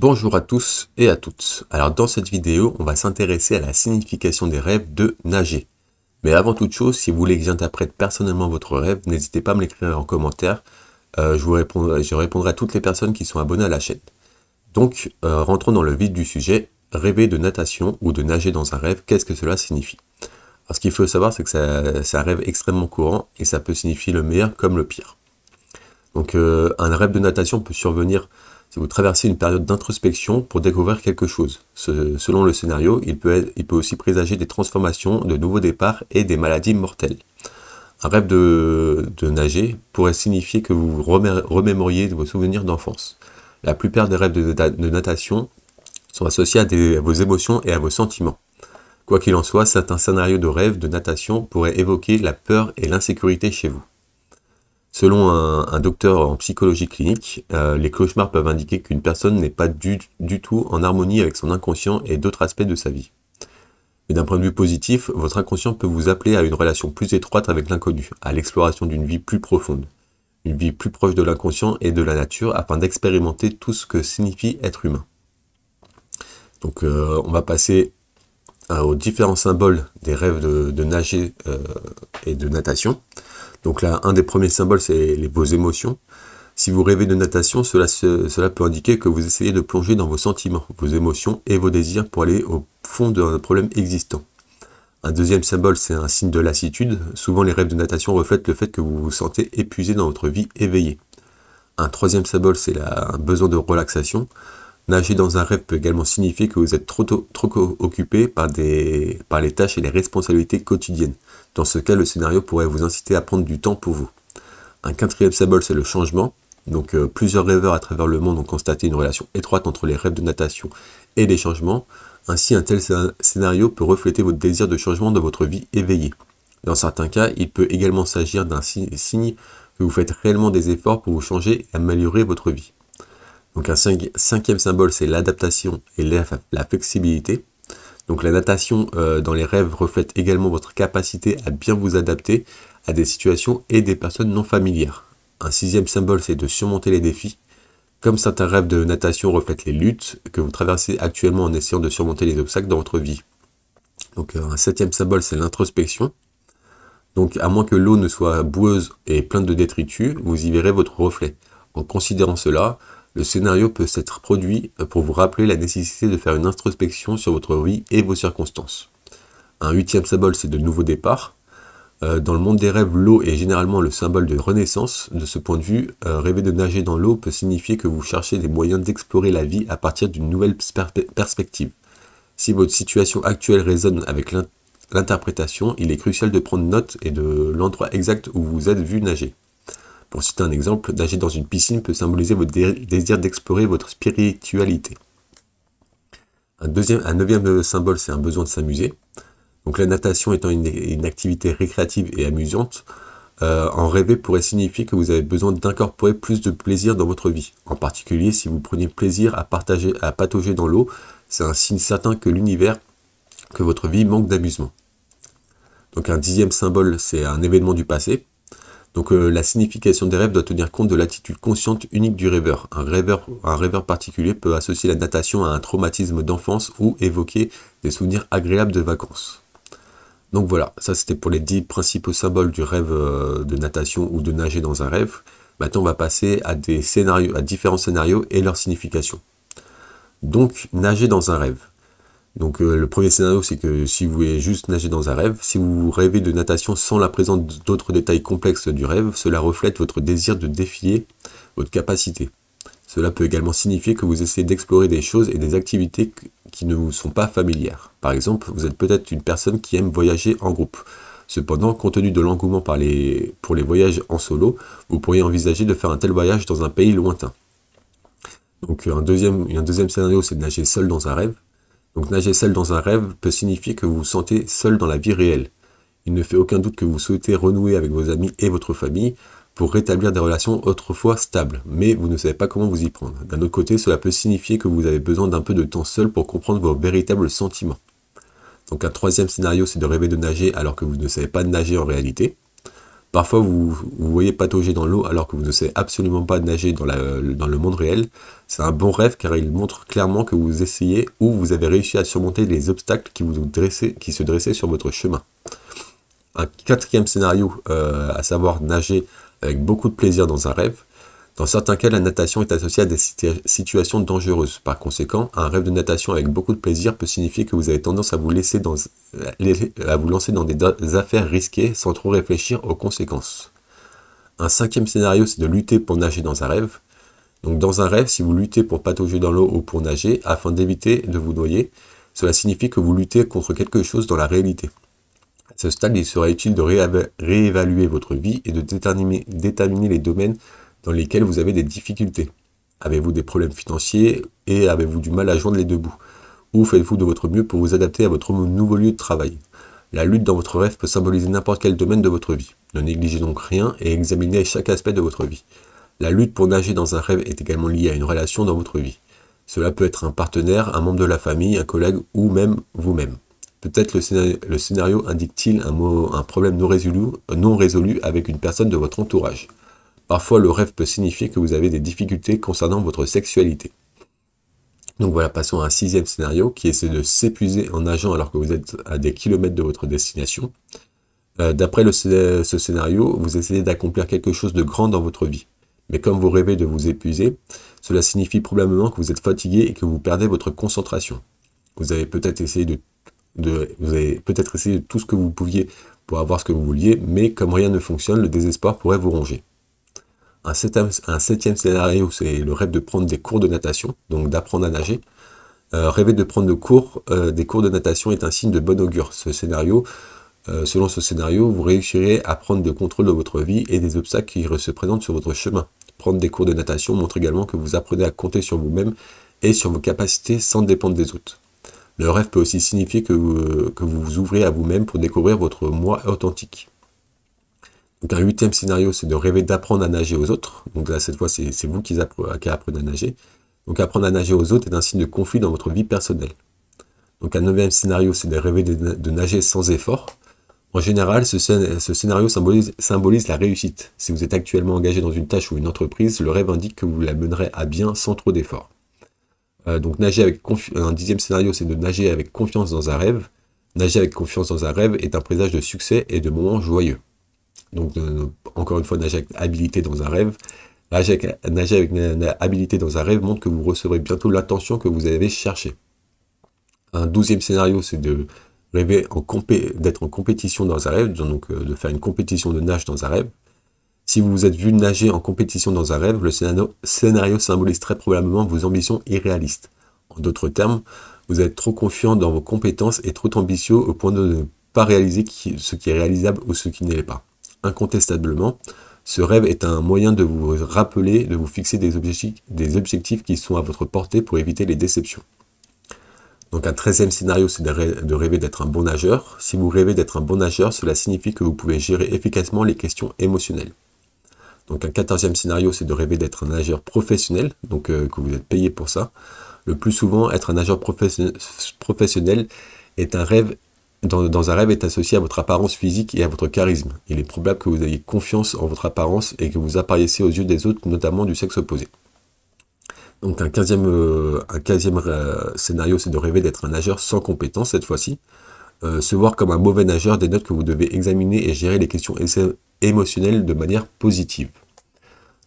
Bonjour à tous et à toutes. Alors dans cette vidéo, on va s'intéresser à la signification des rêves de nager. Mais avant toute chose, si vous voulez que j'interprète personnellement votre rêve, n'hésitez pas à me l'écrire en commentaire. Euh, je, vous répondrai, je répondrai à toutes les personnes qui sont abonnées à la chaîne. Donc, euh, rentrons dans le vif du sujet. Rêver de natation ou de nager dans un rêve, qu'est-ce que cela signifie Alors, Ce qu'il faut savoir, c'est que c'est un rêve extrêmement courant et ça peut signifier le meilleur comme le pire. Donc, euh, un rêve de natation peut survenir vous traversez une période d'introspection pour découvrir quelque chose. selon le scénario, il peut, il peut aussi présager des transformations, de nouveaux départs et des maladies mortelles. Un rêve de, nager pourrait signifier que vous vous remémoriez de vos souvenirs d'enfance. La plupart des rêves de, natation sont associés à, à, vos émotions et à vos sentiments. Quoi qu'il en soit, certains scénarios de rêve de natation pourraient évoquer la peur et l'insécurité chez vous. Selon un, docteur en psychologie clinique, euh, les cauchemars peuvent indiquer qu'une personne n'est pas du, tout en harmonie avec son inconscient et d'autres aspects de sa vie. Mais d'un point de vue positif, votre inconscient peut vous appeler à une relation plus étroite avec l'inconnu, à l'exploration d'une vie plus profonde, une vie plus proche de l'inconscient et de la nature afin d'expérimenter tout ce que signifie être humain. Donc euh, on va passer euh, aux différents symboles des rêves de nager et de natation. Donc là, un des premiers symboles, c'est vos émotions. Si vous rêvez de natation, cela, peut indiquer que vous essayez de plonger dans vos sentiments, vos émotions et vos désirs pour aller au fond d'un problème existant. Un deuxième symbole, c'est un signe de lassitude. Souvent, les rêves de natation reflètent le fait que vous vous sentez épuisé dans votre vie éveillée. Un troisième symbole, c'est un besoin de relaxation. Nager dans un rêve peut également signifier que vous êtes trop, trop occupé par les tâches et les responsabilités quotidiennes. Dans ce cas, le scénario pourrait vous inciter à prendre du temps pour vous. Un quatrième symbole, c'est le changement. Donc euh, plusieurs rêveurs à travers le monde ont constaté une relation étroite entre les rêves de natation et les changements. Ainsi, un tel scénario peut refléter votre désir de changement dans votre vie éveillée. Dans certains cas, il peut également s'agir d'un signe que vous faites réellement des efforts pour vous changer et améliorer votre vie. Donc un cinquième symbole, c'est l'adaptation et la flexibilité. Donc la natation euh, dans les rêves reflète également votre capacité à bien vous adapter à des situations et des personnes non familières. Un sixième symbole, c'est de surmonter les défis. Comme certains rêves de natation reflètent les luttes que vous traversez actuellement en essayant de surmonter les obstacles dans votre vie. Donc euh, un septième symbole, c'est l'introspection. Donc à moins que l'eau ne soit boueuse et pleine de détritus, vous y verrez votre reflet. En considérant cela, le scénario peut s'être produit pour vous rappeler la nécessité de faire une introspection sur votre vie et vos circonstances. Un huitième symbole, c'est de nouveau départ. Euh, dans le monde des rêves, l'eau est généralement le symbole de renaissance. De ce point de vue, euh, rêver de nager dans l'eau peut signifier que vous cherchez des moyens d'explorer la vie à partir d'une nouvelle perspective. Si votre situation actuelle résonne avec l'interprétation, il est crucial de prendre note et de l'endroit exact où vous êtes vu nager. Pour citer un exemple, nager dans une piscine peut symboliser votre désir d'explorer votre spiritualité. Un, deuxième, un neuvième symbole, c'est un besoin de s'amuser. Donc la natation étant une, activité récréative et amusante, euh, en rêver pourrait signifier que vous avez besoin d'incorporer plus de plaisir dans votre vie. En particulier, si vous prenez plaisir à, partager, à patauger dans l'eau, c'est un signe certain que l'univers, que votre vie manque d'amusement. Donc un dixième symbole, c'est un événement du passé. Donc euh, la signification des rêves doit tenir compte de l'attitude consciente unique du rêveur. Un, rêveur. un rêveur particulier peut associer la natation à un traumatisme d'enfance ou évoquer des souvenirs agréables de vacances. Donc voilà, ça c'était pour les 10 principaux symboles du rêve euh, de natation ou de nager dans un rêve. Maintenant on va passer à des scénarios, à différents scénarios et leur signification. Donc nager dans un rêve. Donc euh, le premier scénario, c'est que si vous voulez juste nager dans un rêve, si vous rêvez de natation sans la présence d'autres détails complexes du rêve, cela reflète votre désir de défier votre capacité. Cela peut également signifier que vous essayez d'explorer des choses et des activités qui ne vous sont pas familières. Par exemple, vous êtes peut-être une personne qui aime voyager en groupe. Cependant, compte tenu de l'engouement pour les voyages en solo, vous pourriez envisager de faire un tel voyage dans un pays lointain. Donc un deuxième, un deuxième scénario, c'est de nager seul dans un rêve. Donc nager seul dans un rêve peut signifier que vous vous sentez seul dans la vie réelle. Il ne fait aucun doute que vous souhaitez renouer avec vos amis et votre famille pour rétablir des relations autrefois stables, mais vous ne savez pas comment vous y prendre. D'un autre côté, cela peut signifier que vous avez besoin d'un peu de temps seul pour comprendre vos véritables sentiments. Donc un troisième scénario, c'est de rêver de nager alors que vous ne savez pas nager en réalité. Parfois, vous vous voyez patauger dans l'eau alors que vous ne savez absolument pas nager dans, le monde réel. C'est un bon rêve car il montre clairement que vous essayez ou vous avez réussi à surmonter les obstacles qui, vous qui se dressaient sur votre chemin. Un quatrième scénario, euh, à savoir nager avec beaucoup de plaisir dans un rêve. Dans certains cas, la natation est associée à des situations dangereuses. Par conséquent, un rêve de natation avec beaucoup de plaisir peut signifier que vous avez tendance à vous, laisser dans, à vous lancer dans des affaires risquées sans trop réfléchir aux conséquences. Un cinquième scénario, c'est de lutter pour nager dans un rêve. Donc dans un rêve, si vous luttez pour patauger dans l'eau ou pour nager afin d'éviter de vous noyer, cela signifie que vous luttez contre quelque chose dans la réalité. À ce stade, il sera utile de réévaluer votre vie et de déterminer les domaines dans lesquels vous avez des difficultés Avez-vous des problèmes financiers et avez-vous du mal à joindre les deux bouts Ou faites-vous de votre mieux pour vous adapter à votre nouveau lieu de travail La lutte dans votre rêve peut symboliser n'importe quel domaine de votre vie. Ne négligez donc rien et examinez chaque aspect de votre vie. La lutte pour nager dans un rêve est également liée à une relation dans votre vie. Cela peut être un partenaire, un membre de la famille, un collègue ou même vous-même. Peut-être le scénario, indique-t-il un, un, problème non résolu avec une personne de votre entourage. Parfois, le rêve peut signifier que vous avez des difficultés concernant votre sexualité. Donc voilà, passons à un sixième scénario qui essaie de s'épuiser en nageant alors que vous êtes à des kilomètres de votre destination. Euh, d'après ce scénario, vous essayez d'accomplir quelque chose de grand dans votre vie. Mais comme vous rêvez de vous épuiser, cela signifie probablement que vous êtes fatigué et que vous perdez votre concentration. Vous avez peut-être essayé de, vous avez peut-être essayé de tout ce que vous pouviez pour avoir ce que vous vouliez, mais comme rien ne fonctionne, le désespoir pourrait vous ronger. Un septième, scénario, c'est le rêve de prendre des cours de natation, donc d'apprendre à nager. Euh, rêver de prendre cours, euh, des cours de natation est un signe de bon augure. Ce scénario, euh, selon ce scénario, vous réussirez à prendre le contrôle de votre vie et des obstacles qui se présentent sur votre chemin. Prendre des cours de natation montre également que vous apprenez à compter sur vous-même et sur vos capacités sans dépendre des autres. Le rêve peut aussi signifier que vous que vous, vous ouvrez à vous-même pour découvrir votre moi authentique. Donc un huitième scénario, c'est de rêver d'apprendre à nager aux autres. Donc là, cette fois, c'est vous qui, apprenez à nager. Donc apprendre à nager aux autres est un signe de conflit dans votre vie personnelle. Donc un neuvième scénario, c'est de rêver de, nager sans effort. En général, ce, scénario symbolise, la réussite. Si vous êtes actuellement engagé dans une tâche ou une entreprise, le rêve indique que vous la menerez à bien sans trop d'efforts. Euh, donc nager avec euh, un dixième scénario, c'est de nager avec confiance dans un rêve. Nager avec confiance dans un rêve est un présage de succès et de moments joyeux donc euh, encore une fois, nager avec habilité dans un rêve. Nager avec, une habilité dans un rêve montre que vous recevrez bientôt l'attention que vous avez cherchée. Un douzième scénario, c'est de rêver en d'être en compétition dans un rêve, donc euh, de faire une compétition de nage dans un rêve. Si vous vous êtes vu nager en compétition dans un rêve, le scénario, scénario symbolise très probablement vos ambitions irréalistes. En d'autres termes, vous êtes trop confiant dans vos compétences et trop ambitieux au point de ne pas réaliser ce qui est réalisable ou ce qui ne l'est pas. Incontestablement, ce rêve est un moyen de vous rappeler, de vous fixer des objectifs, qui sont à votre portée pour éviter les déceptions. Donc un treizième scénario, c'est de rêver d'être un bon nageur. Si vous rêvez d'être un bon nageur, cela signifie que vous pouvez gérer efficacement les questions émotionnelles. Donc un quatorzième scénario, c'est de rêver d'être un nageur professionnel, donc euh, que vous êtes payé pour ça. Le plus souvent, être un nageur professionnel est un rêve dans, un rêve est associé à votre apparence physique et à votre charisme. Il est probable que vous ayez confiance en votre apparence et que vous apparaissiez aux yeux des autres, notamment du sexe opposé. Donc un 15 euh, un e scénario, c'est de rêver d'être un nageur sans compétence cette fois-ci. Euh, se voir comme un mauvais nageur des notes que vous devez examiner et gérer les questions émotionnelles de manière positive.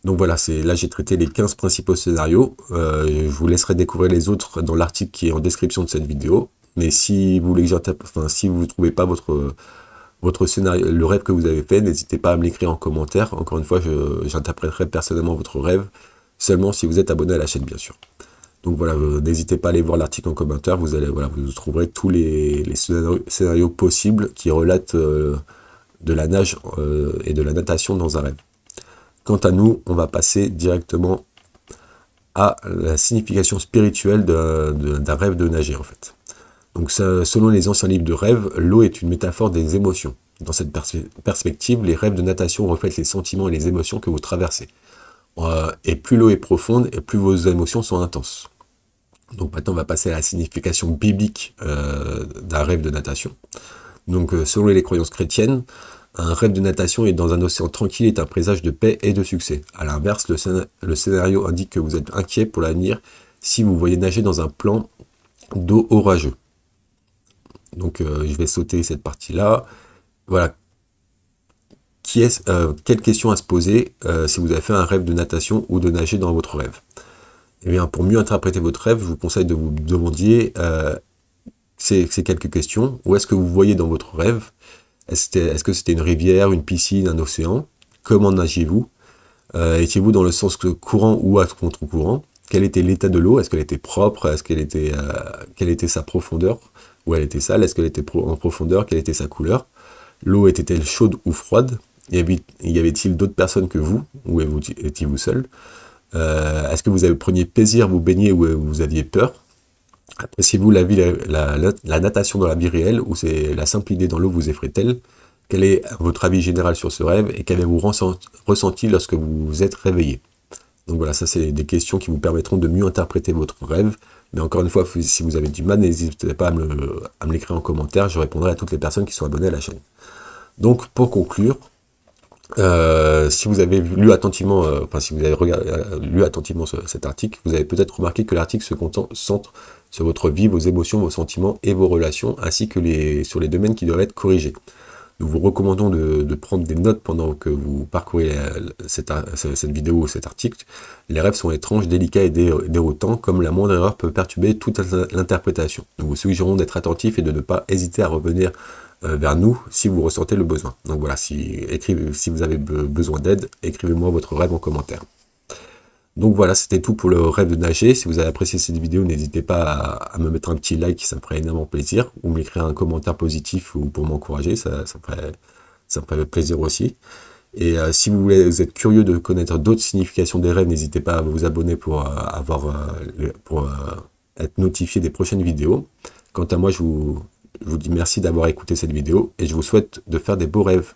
Donc voilà, c'est là j'ai traité les 15 principaux scénarios. je vous laisserai découvrir les autres dans l'article qui est en description de cette vidéo. Mais si vous voulez enfin, si vous trouvez pas votre votre scénario, le rêve que vous avez fait, n'hésitez pas à me l'écrire en commentaire. Encore une fois, j'interpréterai personnellement votre rêve seulement si vous êtes abonné à la chaîne, bien sûr. Donc voilà, euh, n'hésitez pas à aller voir l'article en commentaire. Vous trouverez tous les, scénarios, possibles qui relatent euh, de la nage euh, et de la natation dans un rêve. Quant à nous, on va passer directement à la signification spirituelle d'un rêve de nager en fait. Donc selon les anciens livres de rêve, l'eau est une métaphore des émotions. Dans cette perspective, les rêves de natation reflètent les sentiments et les émotions que vous traversez. Euh, et plus l'eau est profonde, et plus vos émotions sont intenses. Donc maintenant, on va passer à la signification biblique euh, d'un rêve de natation. Donc euh, selon les croyances chrétiennes, un rêve de natation et dans un océan tranquille est un présage de paix et de succès. A l'inverse, le, le scénario indique que vous êtes inquiet pour l'avenir si vous voyez nager dans un plan d'eau orageux. Donc euh, je vais sauter cette partie-là. Voilà. Qui est, euh, quelle question à se poser euh, si vous avez fait un rêve de natation ou de nager dans votre rêve Eh bien, pour mieux interpréter votre rêve, je vous conseille de vous demander ces, quelques questions. Où est-ce que vous voyez dans votre rêve Est-ce que c'était une rivière, une piscine, un océan Comment nagez vous Étiez-vous dans le sens courant ou à contre-courant Quel était l'état de l'eau Est-ce qu'elle était propre Est-ce qu'elle était, quelle était sa profondeur où elle était sale, est-ce qu'elle était en profondeur, quelle était sa couleur, l'eau était-elle chaude ou froide, y avait-il d'autres personnes que vous, ou étiez-vous seul euh, Est-ce que vous preniez plaisir, vous baigner ou vous aviez peur Appréciez-vous la, la, la, natation dans la vie réelle ou c'est la simple idée dans l'eau vous effraie-t-elle Quel est votre avis général sur ce rêve et qu'avez-vous ressenti lorsque vous vous êtes réveillé Donc voilà, ça c'est des questions qui vous permettront de mieux interpréter votre rêve mais encore une fois, si vous avez du mal, n'hésitez pas à me l'écrire en commentaire, je répondrai à toutes les personnes qui sont abonnées à la chaîne. Donc pour conclure, euh, si vous avez lu attentivement, euh, enfin si vous avez euh, lu attentivement cet article, vous avez peut-être remarqué que l'article se concentre sur votre vie, vos émotions, vos sentiments et vos relations, ainsi que sur les domaines qui doivent être corrigés. Nous vous recommandons de, prendre des notes pendant que vous parcourez cette, vidéo ou cet article. Les rêves sont étranges, délicats et déroutants, comme la moindre erreur peut perturber toute l'interprétation. Nous vous suggérons d'être attentifs et de ne pas hésiter à revenir euh, vers nous si vous ressentez le besoin. Donc voilà, écrivez, si vous avez besoin d'aide, écrivez-moi votre rêve en commentaire. Donc voilà, c'était tout pour le rêve de nager. Si vous avez apprécié cette vidéo, n'hésitez pas à, me mettre un petit like, ça me ferait énormément plaisir. Ou m'écrire un commentaire positif ou pour m'encourager, ça, me ferait, plaisir aussi. Et euh, si vous, voulez, êtes curieux de connaître d'autres significations des rêves, n'hésitez pas à vous abonner pour, euh, avoir, euh, être notifié des prochaines vidéos. Quant à moi, je vous dis merci d'avoir écouté cette vidéo et je vous souhaite de faire des beaux rêves.